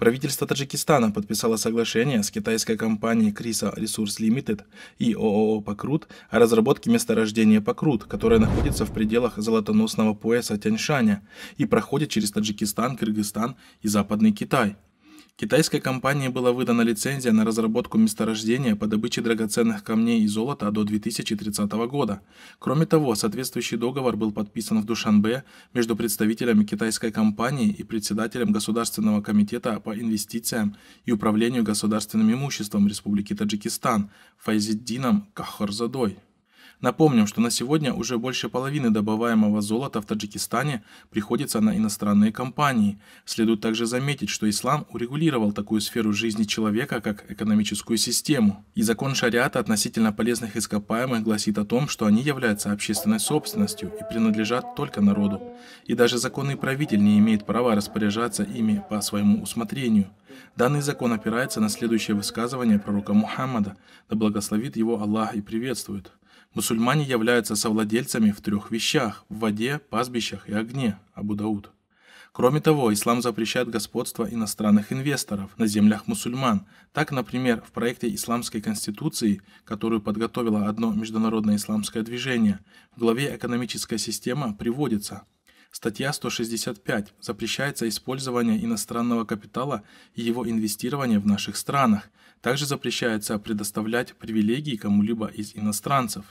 Правительство Таджикистана подписало соглашение с китайской компанией Криса Ресурс Limited и ООО «Покрут» о разработке месторождения «Покрут», которое находится в пределах золотоносного пояса Тяньшаня и проходит через Таджикистан, Кыргызстан и Западный Китай – Китайской компании была выдана лицензия на разработку месторождения по добыче драгоценных камней и золота до 2030 года. Кроме того, соответствующий договор был подписан в Душанбе между представителями китайской компании и председателем Государственного комитета по инвестициям и управлению государственным имуществом Республики Таджикистан Файзиддином Кахарзадой. Напомним, что на сегодня уже больше половины добываемого золота в Таджикистане приходится на иностранные компании. Следует также заметить, что ислам урегулировал такую сферу жизни человека, как экономическую систему. И закон шариата относительно полезных ископаемых гласит о том, что они являются общественной собственностью и принадлежат только народу. И даже законный правитель не имеет права распоряжаться ими по своему усмотрению. Данный закон опирается на следующее высказывание пророка Мухаммада, да благословит его Аллах и приветствует. Мусульмане являются совладельцами в трех вещах – в воде, пастбищах и огне, Абу Дауд. Кроме того, ислам запрещает господство иностранных инвесторов на землях мусульман. Так, например, в проекте Исламской Конституции, которую подготовило одно международное исламское движение, в главе «Экономическая система» приводится – Статья 165. Запрещается использование иностранного капитала и его инвестирование в наших странах. Также запрещается предоставлять привилегии кому-либо из иностранцев.